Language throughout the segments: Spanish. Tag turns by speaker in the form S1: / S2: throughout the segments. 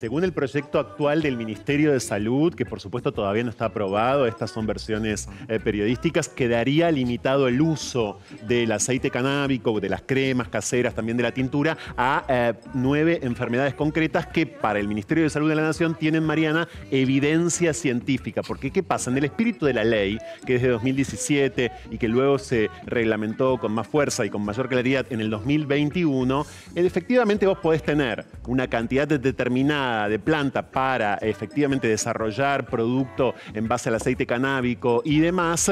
S1: Según el proyecto actual del Ministerio de Salud, que por supuesto todavía no está aprobado, estas son versiones eh, periodísticas, quedaría limitado el uso del aceite canábico, de las cremas caseras, también de la tintura, a eh, nueve enfermedades concretas que para el Ministerio de Salud de la Nación tienen, Mariana, evidencia científica. Porque ¿qué pasa? En el espíritu de la ley, que desde 2017 y que luego se reglamentó con más fuerza y con mayor claridad en el 2021, efectivamente vos podés tener una cantidad determinada de planta para efectivamente desarrollar producto en base al aceite canábico y demás,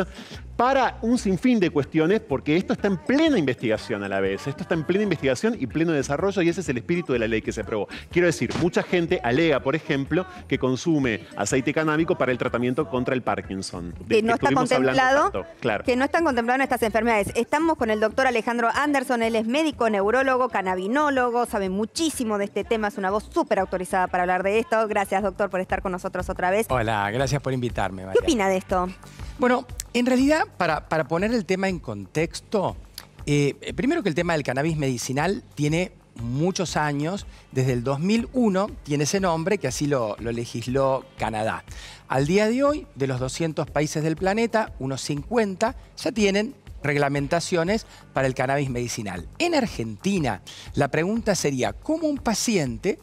S1: para un sinfín de cuestiones, porque esto está en plena investigación a la vez, esto está en plena investigación y pleno desarrollo y ese es el espíritu de la ley que se aprobó. Quiero decir, mucha gente alega, por ejemplo, que consume aceite canábico para el tratamiento contra el Parkinson.
S2: Que no está contemplado, claro. que no están contemplando estas enfermedades. Estamos con el doctor Alejandro Anderson, él es médico, neurólogo, canabinólogo, sabe muchísimo de este tema, es una voz súper autorizada para hablar de esto. Gracias, doctor, por estar con nosotros otra vez.
S3: Hola, gracias por invitarme. ¿Qué opina de esto? Bueno, en realidad, para, poner el tema en contexto, eh, primero que el tema del cannabis medicinal tiene muchos años, desde el 2001 tiene ese nombre que así lo, lo, legisló Canadá. Al día de hoy, de los 200 países del planeta, unos 50 ya tienen reglamentaciones para el cannabis medicinal. En Argentina, la pregunta sería, ¿cómo un paciente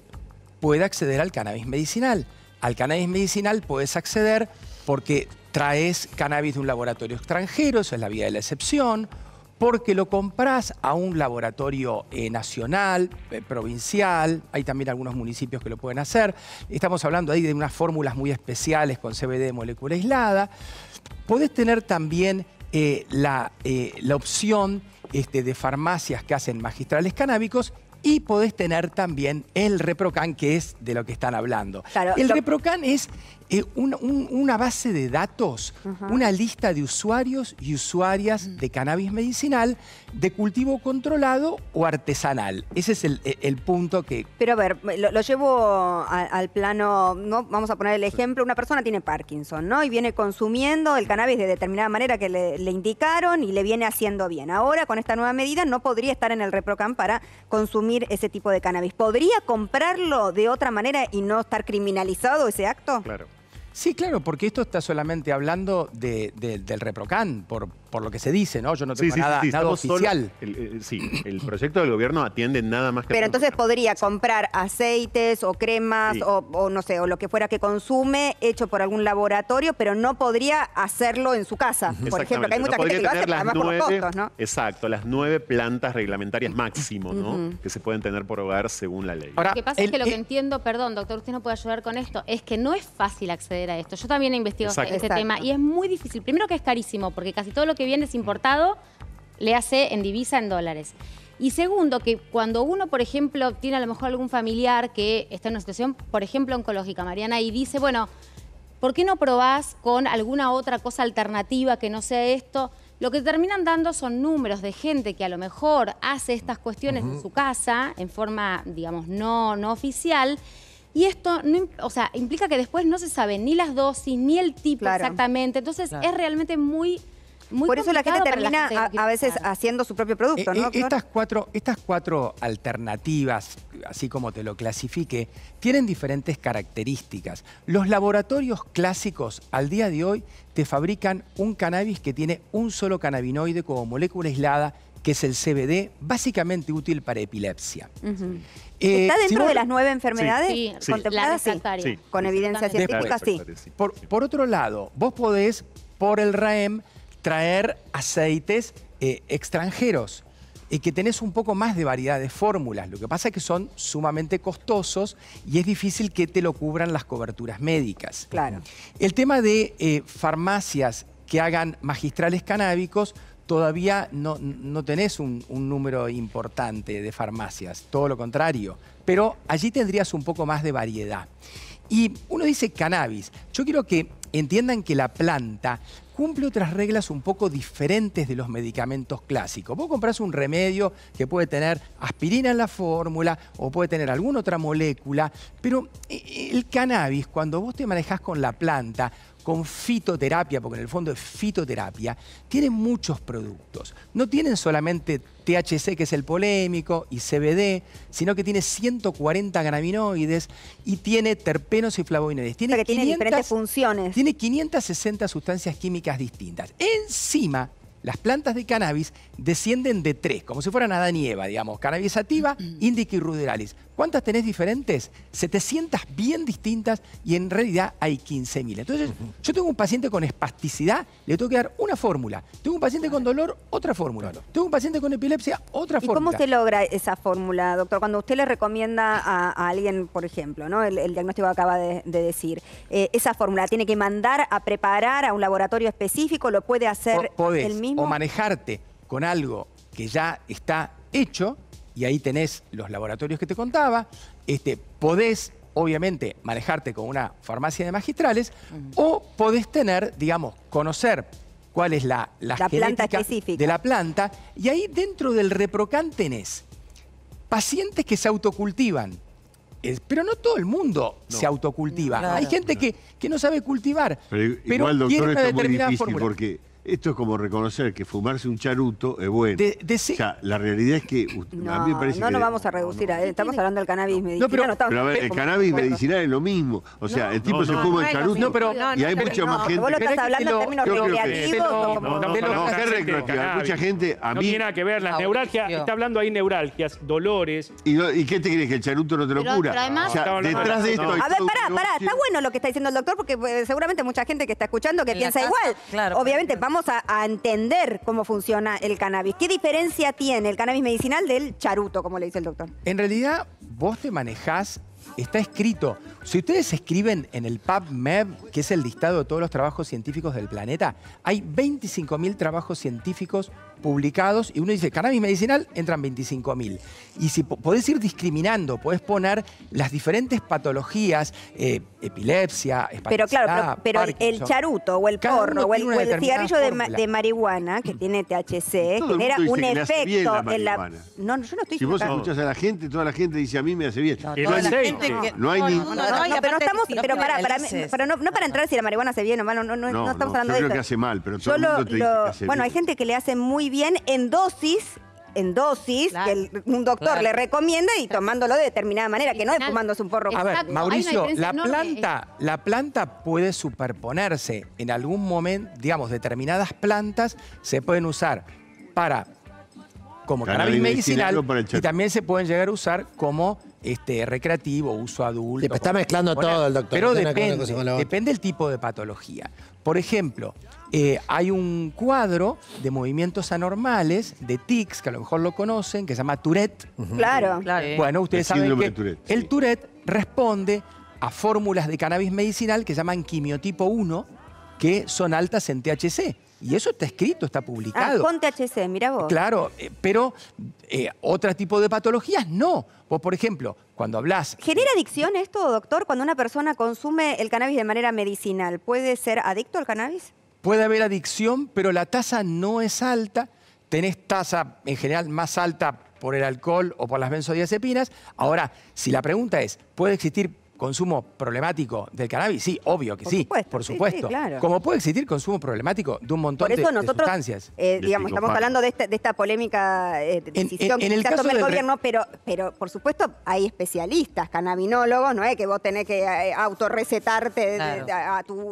S3: puede acceder al cannabis medicinal? Al cannabis medicinal puedes acceder porque traes cannabis de un laboratorio extranjero, eso es la vía de la excepción, porque lo compras a un laboratorio eh, nacional, eh, provincial, hay también algunos municipios que lo pueden hacer, estamos hablando ahí de unas fórmulas muy especiales con CBD de molécula aislada, podés tener también eh, la, opción este, de farmacias que hacen magistrales canábicos y podés tener también el ReproCan, que es de lo que están hablando. el ReproCan es eh, una base de datos, una lista de usuarios y usuarias mm. de cannabis medicinal de cultivo controlado o artesanal. Ese es el, e, punto que...
S2: Pero a ver, lo, llevo al, plano, vamos a poner el ejemplo, una persona tiene Parkinson, ¿no? Y viene consumiendo el cannabis de determinada manera que le, le indicaron y le viene haciendo bien. Ahora, con esta nueva medida, no podría estar en el ReproCan para consumir ese tipo de cannabis. ¿Podría comprarlo de otra manera y
S3: no estar criminalizado ese acto? Claro. Sí, claro, porque esto está solamente hablando del ReproCan, por, lo que se dice, ¿no? Yo no tengo nada, oficial. Eh, sí, el proyecto del gobierno atiende nada más que... Pero
S2: entonces podría comprar aceites o cremas o, no sé, o lo que fuera que consume hecho por algún laboratorio, pero no podría hacerlo en su casa, por ejemplo. Que hay mucha gente que lo las nueve, por costos, ¿no?
S1: Exacto, las nueve plantas reglamentarias máximo, ¿no? Que se pueden tener por hogar según la ley. lo que pasa es que lo que
S2: entiendo, perdón, doctor, usted no puede ayudar con esto, es que no es fácil acceder esto. Yo también he investigado este tema y es muy difícil. Primero que es carísimo, porque casi todo lo que viene es importado, le hace en divisa en dólares. Y segundo, que cuando uno, por ejemplo, tiene a lo mejor algún familiar que está en una situación, por ejemplo, oncológica, Mariana, y dice, bueno, ¿por qué no probás con alguna otra cosa alternativa que no sea esto? Lo que terminan dando son números de gente que a lo mejor hace estas cuestiones en su casa, en forma, digamos, no, no oficial, y esto, o sea, implica que después no se sabe ni las dosis, ni el tipo exactamente. Entonces es realmente muy por eso la gente termina a, veces haciendo su propio producto, eh, ¿no? Eh, estas,
S3: cuatro, estas cuatro alternativas, así como te lo clasifique, tienen diferentes características. Los laboratorios clásicos al día de hoy te fabrican un cannabis que tiene un solo cannabinoide como molécula aislada que es el CBD, básicamente útil para epilepsia. Eh, ¿Está dentro de las nueve enfermedades contempladas? Con evidencia científica, sí. por otro lado, vos podés, por el RAEM, traer aceites eh, extranjeros y que tenés un poco más de variedad de fórmulas. Lo que pasa es que son sumamente costosos y es difícil que te lo cubran las coberturas médicas. Claro. El tema de eh, farmacias que hagan magistrales canábicos, todavía no, tenés un, un, número importante de farmacias, todo lo contrario. Pero allí tendrías un poco más de variedad. Y uno dice cannabis. Yo quiero que entiendan que la planta cumple otras reglas un poco diferentes de los medicamentos clásicos. Vos comprás un remedio que puede tener aspirina en la fórmula o puede tener alguna otra molécula, pero e, e, el cannabis, cuando vos te manejás con la planta, con fitoterapia, porque en el fondo es fitoterapia, tiene muchos productos. No tienen solamente THC, que es el polémico, y CBD, sino que tiene 140 graminoides y tiene terpenos y flavonoides. Tiene, que tiene diferentes funciones. Tiene 560 sustancias químicas distintas. Encima, las plantas de cannabis descienden de tres, como si fueran Adán y digamos, cannabis sativa, mm. indica y ruderalis. ¿Cuántas tenés diferentes? 700 bien distintas y en realidad hay 15.000. Entonces, yo tengo un paciente con espasticidad, le tengo que dar una fórmula. Tengo un paciente con dolor, otra fórmula. Tengo un paciente con epilepsia, otra fórmula. ¿Y cómo se logra
S2: esa fórmula, doctor? Cuando usted le recomienda a, alguien, por ejemplo, ¿no? el, diagnóstico acaba de, decir, eh, esa fórmula tiene que mandar a preparar a un laboratorio específico,
S3: lo puede hacer el mismo. O manejarte con algo que ya está hecho y ahí tenés los laboratorios que te contaba, este, podés obviamente manejarte con una farmacia de magistrales o podés tener, digamos, conocer cuál es la, la, planta específica. de la planta y ahí dentro del reprocan tenés pacientes que se autocultivan, pero no todo el mundo se autocultiva. Hay gente que, que, no sabe cultivar,
S1: pero, igual, doctor, tiene una determinada esto es como reconocer que fumarse un charuto es bueno. O sea, la realidad es que no, a mí me parece no nos vamos
S2: a reducir, estamos hablando del cannabis medicinal. No, pero, a ver, el cannabis medicinal
S1: es lo mismo. O sea, el tipo se fuma el charuto no, pero, y hay mucha más gente... Vos lo estás hablando en términos recreativos. No, no, Mucha gente, a No tiene nada que ver, las neuralgias, está
S3: hablando ahí neuralgias, dolores...
S1: ¿Y qué te crees, que el charuto no te lo cura? además... detrás de esto... A ver,
S2: pará, pará, está bueno lo que está diciendo el doctor, porque eh, seguramente mucha gente que está escuchando que piensa igual. Obviamente, vamos vamos a, entender cómo funciona el cannabis. ¿Qué diferencia tiene el cannabis medicinal del charuto, como le dice el doctor?
S3: En realidad, vos te manejás está escrito. Si ustedes escriben en el PubMed, que es el listado de todos los trabajos científicos del planeta, hay 25.000 trabajos científicos publicados y uno dice cannabis medicinal, entran 25.000. Y si podés ir discriminando, podés poner las diferentes patologías, eh, epilepsia, Pero claro, pero, el charuto
S2: o el porno o el, cigarrillo de, marihuana que tiene THC genera un efecto en la, No, yo no estoy Si vos escuchás
S1: a la gente, toda la gente dice a mí me hace bien. No hay No, no,
S2: pero estamos... Pero para, no, para entrar si la marihuana hace bien o mal, no, no, no, estamos hablando de yo creo que hace mal, pero todo el mundo te dice que hace Bueno, hay gente que le hace muy bien en dosis en dosis que un doctor le recomienda y tomándolo de determinada manera, que no es fumándose un porro. A ver, Mauricio, la planta,
S3: eh. la planta puede superponerse en algún momento, digamos, determinadas plantas se pueden usar para como cannabis medicinal y también se pueden llegar a usar como este, recreativo, uso adulto. Pues está mezclando todo el doctor. Pero depende, depende el tipo de patología. Por ejemplo, eh, hay un cuadro de movimientos anormales, de tics, que a lo mejor lo conocen, que se llama Tourette. Claro. Bueno, ustedes el saben que Tourette, el Tourette responde a fórmulas de cannabis medicinal que se llaman quimiotipo 1, que son altas en THC. Y eso está escrito, está publicado. con ah,
S2: THC, mira vos. Claro, eh,
S3: pero eh, otro tipo de patologías no. Vos, por ejemplo, cuando hablas...
S2: ¿Genera adicción esto, doctor, cuando una persona consume el cannabis de manera medicinal? ¿Puede ser adicto al cannabis?
S3: Puede haber adicción, pero la tasa no es alta. Tenés tasa en general más alta por el alcohol o por las benzodiazepinas. Ahora, si la pregunta es, ¿puede existir consumo problemático del cannabis? Sí, obvio que sí, por supuesto. Sí, Como puede existir consumo problemático de un montón de, nosotros, eh, digamos, estamos hablando
S2: de esta, polémica eh, decisión en, el caso el gobierno, pero, pero por supuesto hay especialistas, cannabinólogos, ¿no eh, Que vos tenés que
S3: autorrecetarte a, tu...